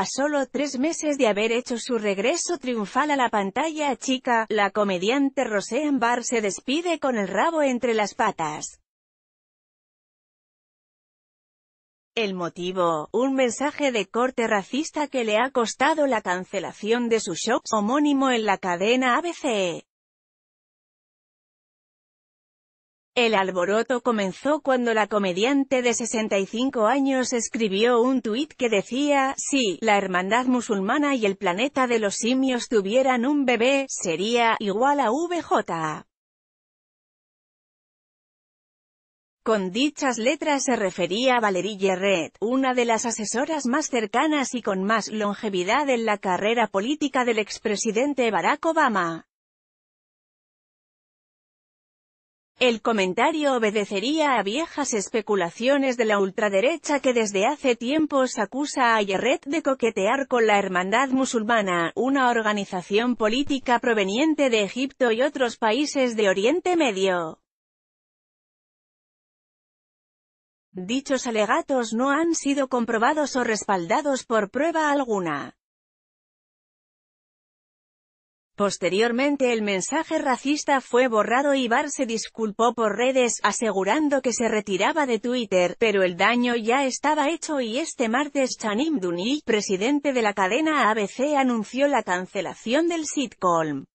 A solo tres meses de haber hecho su regreso triunfal a la pantalla chica, la comediante Rosé Ambar se despide con el rabo entre las patas. El motivo, un mensaje de corte racista que le ha costado la cancelación de su show homónimo en la cadena ABC. E. El alboroto comenzó cuando la comediante de 65 años escribió un tuit que decía, si la hermandad musulmana y el planeta de los simios tuvieran un bebé, sería igual a VJ. Con dichas letras se refería a Valerie Gerret, una de las asesoras más cercanas y con más longevidad en la carrera política del expresidente Barack Obama. El comentario obedecería a viejas especulaciones de la ultraderecha que desde hace tiempos acusa a Yerret de coquetear con la Hermandad Musulmana, una organización política proveniente de Egipto y otros países de Oriente Medio. Dichos alegatos no han sido comprobados o respaldados por prueba alguna. Posteriormente el mensaje racista fue borrado y Bar se disculpó por redes, asegurando que se retiraba de Twitter, pero el daño ya estaba hecho y este martes Chanim Duni, presidente de la cadena ABC anunció la cancelación del sitcom.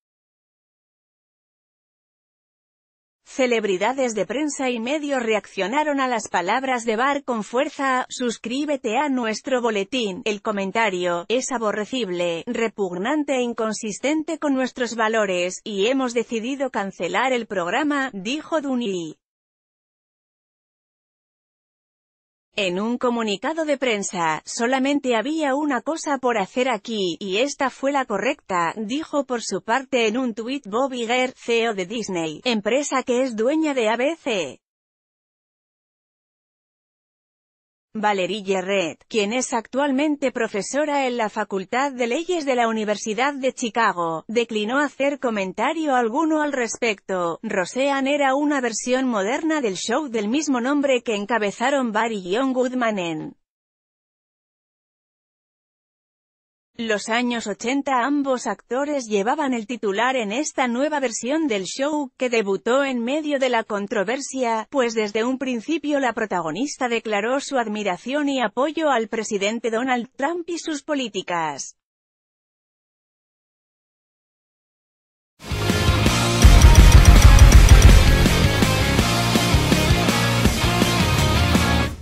Celebridades de prensa y medios reaccionaron a las palabras de Bar con fuerza, suscríbete a nuestro boletín, el comentario, es aborrecible, repugnante e inconsistente con nuestros valores, y hemos decidido cancelar el programa, dijo Duny. En un comunicado de prensa, solamente había una cosa por hacer aquí, y esta fue la correcta, dijo por su parte en un tuit Bob Iger, CEO de Disney, empresa que es dueña de ABC. Valerie Red, quien es actualmente profesora en la Facultad de Leyes de la Universidad de Chicago, declinó hacer comentario alguno al respecto. Roseanne era una versión moderna del show del mismo nombre que encabezaron Barry y John Goodman en Los años 80 ambos actores llevaban el titular en esta nueva versión del show, que debutó en medio de la controversia, pues desde un principio la protagonista declaró su admiración y apoyo al presidente Donald Trump y sus políticas.